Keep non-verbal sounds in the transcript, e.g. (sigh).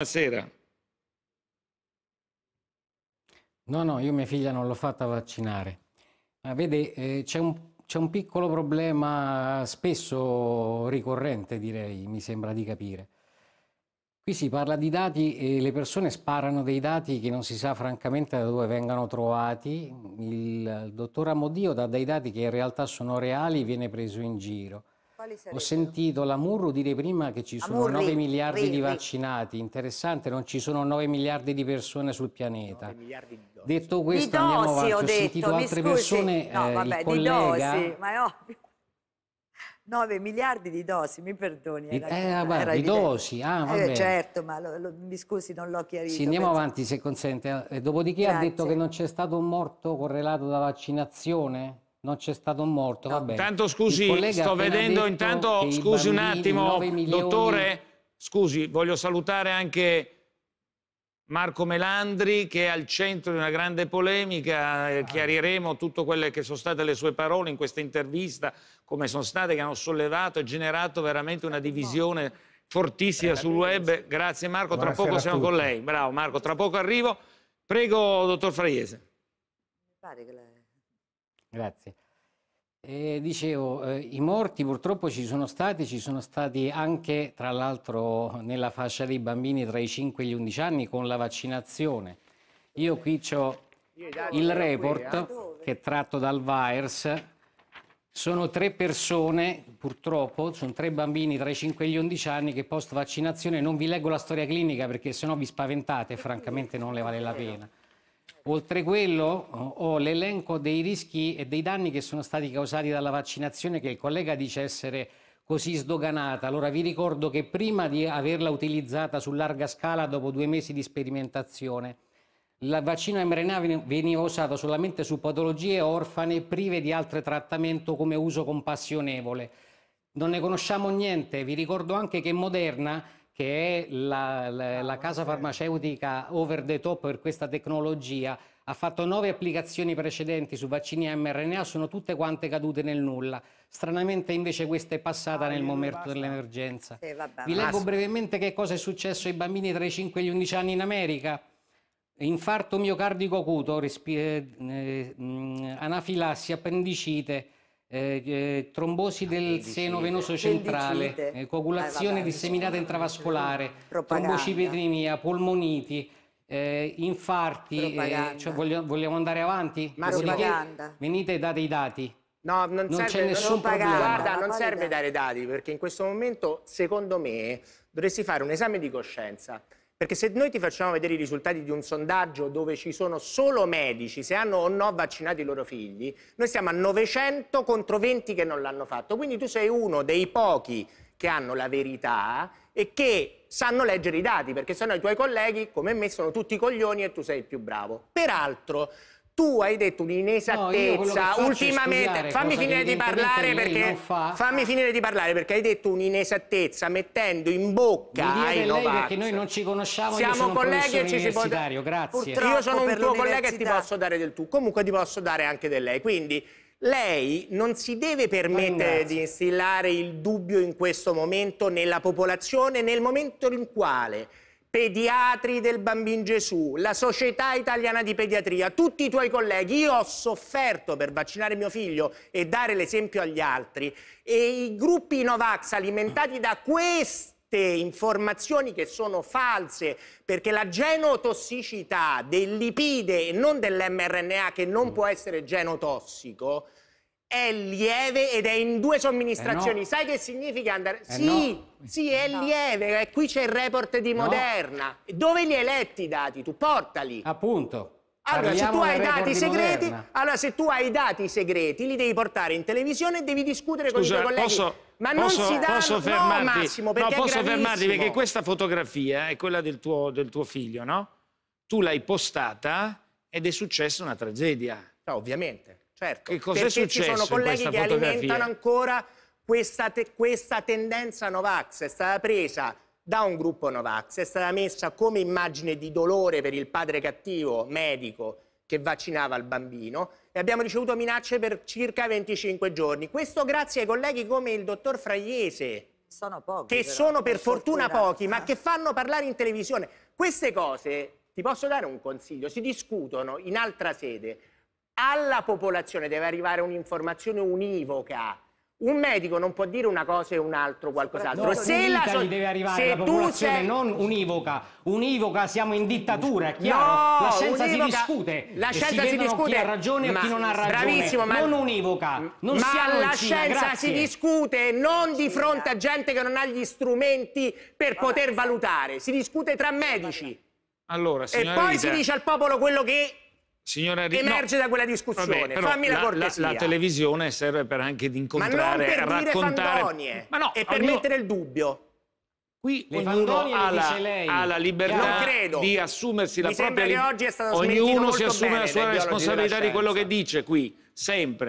Buonasera. No, no, io mia figlia non l'ho fatta vaccinare. Ma vede, eh, c'è un, un, piccolo problema spesso ricorrente, direi, mi sembra di capire. Qui si parla di dati e le persone sparano dei dati che non si sa francamente da dove vengano trovati. Il, il dottor Amodio dà dei dati che in realtà sono reali, viene preso in giro. Ho sentito la Murru dire prima che ci sono Amurri, 9 miliardi ri, di vaccinati, interessante, non ci sono 9 miliardi di persone sul pianeta. Detto questo, di andiamo avanti. Ho, ho detto, sentito altre scusi. persone, no, eh, vabbè, collega... di dosi, ma è ovvio. 9 (laughs) miliardi di dosi, mi perdoni. Era, eh, vabbè, era di dosi, ah, va eh, certo, ma lo, lo, mi scusi, non l'ho chiarito. Sì, andiamo penso. avanti se consente. Dopodiché Grazie. ha detto che non c'è stato un morto correlato da vaccinazione? non c'è stato un morto. No, intanto scusi, sto vedendo, intanto scusi un attimo, dottore, scusi, voglio salutare anche Marco Melandri che è al centro di una grande polemica, eh, chiariremo tutte quelle che sono state le sue parole in questa intervista, come sono state, che hanno sollevato e generato veramente una divisione fortissima eh, sul web. Grazie Marco, tra poco siamo con lei. Bravo Marco, tra poco arrivo. Prego, dottor Fraiese. Mi pare che lei... Grazie. Eh, dicevo, eh, i morti purtroppo ci sono stati, ci sono stati anche tra l'altro nella fascia dei bambini tra i 5 e gli 11 anni con la vaccinazione. Io qui ho il report eh. che è tratto dal VIRS. sono tre persone, purtroppo, sono tre bambini tra i 5 e gli 11 anni che post vaccinazione, non vi leggo la storia clinica perché sennò vi spaventate, francamente non le vale la pena. Oltre quello ho l'elenco dei rischi e dei danni che sono stati causati dalla vaccinazione che il collega dice essere così sdoganata. Allora vi ricordo che prima di averla utilizzata su larga scala dopo due mesi di sperimentazione, il vaccino mRNA veniva usato solamente su patologie orfane prive di altro trattamento come uso compassionevole. Non ne conosciamo niente, vi ricordo anche che Moderna che è la, la, ah, la casa farmaceutica over the top per questa tecnologia, ha fatto nove applicazioni precedenti su vaccini mRNA, sono tutte quante cadute nel nulla. Stranamente invece questa è passata ah, nel momento dell'emergenza. Sì, eh, Vi leggo Basta. brevemente che cosa è successo ai bambini tra i 5 e gli 11 anni in America. Infarto miocardico acuto, eh, eh mm, anafilassi, appendicite, eh, eh, trombosi del seno venoso centrale, eh, coagulazione disseminata intravascolare, trombocipedemia, polmoniti, eh, infarti, eh, cioè voglio, vogliamo andare avanti? Ma venite e date i dati. No, non, non serve, c'è nessun problema. Guarda, non serve dare dati perché in questo momento, secondo me, dovresti fare un esame di coscienza. Perché se noi ti facciamo vedere i risultati di un sondaggio dove ci sono solo medici, se hanno o no vaccinato i loro figli, noi siamo a 900 contro 20 che non l'hanno fatto. Quindi tu sei uno dei pochi che hanno la verità e che sanno leggere i dati, perché sennò i tuoi colleghi, come me, sono tutti coglioni e tu sei il più bravo. Peraltro, tu hai detto un'inesattezza no, ultimamente fammi finire di parlare perché fa. fammi finire di parlare perché hai detto un'inesattezza mettendo in bocca ai Novax perché noi non ci conosciamo siamo colleghi e ci si può grazie Purtroppo io sono un tuo collega e ti posso dare del tu comunque ti posso dare anche del lei quindi lei non si deve permettere di instillare il dubbio in questo momento nella popolazione nel momento in quale pediatri del Bambin Gesù, la Società Italiana di Pediatria, tutti i tuoi colleghi. Io ho sofferto per vaccinare mio figlio e dare l'esempio agli altri e i gruppi Novax alimentati da queste informazioni che sono false perché la genotossicità del lipide e non dell'mRNA che non può essere genotossico è lieve ed è in due somministrazioni. Eh no. Sai che significa andare? Eh sì, no. sì, è no. lieve. E eh, qui c'è il report di Moderna. Dove li hai letti i dati? Tu portali. Appunto. Allora se, segreti, allora se, tu hai i dati segreti, li devi portare in televisione e devi discutere Scusa, con i tuoi colleghi. Posso, ma posso, non si dà... Posso fermarti, no, Massimo, perché no, posso fermarti perché questa fotografia è quella del tuo, del tuo figlio, no? Tu l'hai postata ed è successa una tragedia. No, ovviamente. Certo, che cos'è perché ci sono colleghi che alimentano ancora questa, te questa tendenza Novax, è stata presa da un gruppo Novax, è stata messa come immagine di dolore per il padre cattivo medico che vaccinava il bambino e abbiamo ricevuto minacce per circa 25 giorni. Questo grazie ai colleghi come il dottor Fragliese, sono pochi, che però, sono per, per fortuna, fortuna pochi, ma che fanno parlare in televisione. Queste cose, ti posso dare un consiglio, si discutono in altra sede, alla popolazione deve arrivare un'informazione univoca. Un medico non può dire una cosa e un altro qualcos'altro. No, se la so- deve arrivare se la popolazione sei... non univoca. Univoca siamo in dittatura, è chiaro. No, la scienza univoca... si discute. La scienza si, si discute. chi ha ragione ma, e chi non ha ragione. Bravissimo, ma non univoca. Non ma siamo la Cina, scienza grazie. si discute non di fronte a gente che non ha gli strumenti per poter valutare, si discute tra medici. Allora, e poi si dice al popolo quello che Signora Ri... Emerge no. da quella discussione, Vabbè, fammi la, la cortesia. La, la, televisione serve per anche di incontrare, Ma raccontare... Fandonie, Ma no, e per ognuno... mettere il dubbio. Qui le ognuno ha la, ha la libertà di assumersi la Mi propria... Mi sembra che oggi è stato Ognuno si assume la sua responsabilità di quello che dice qui, sempre.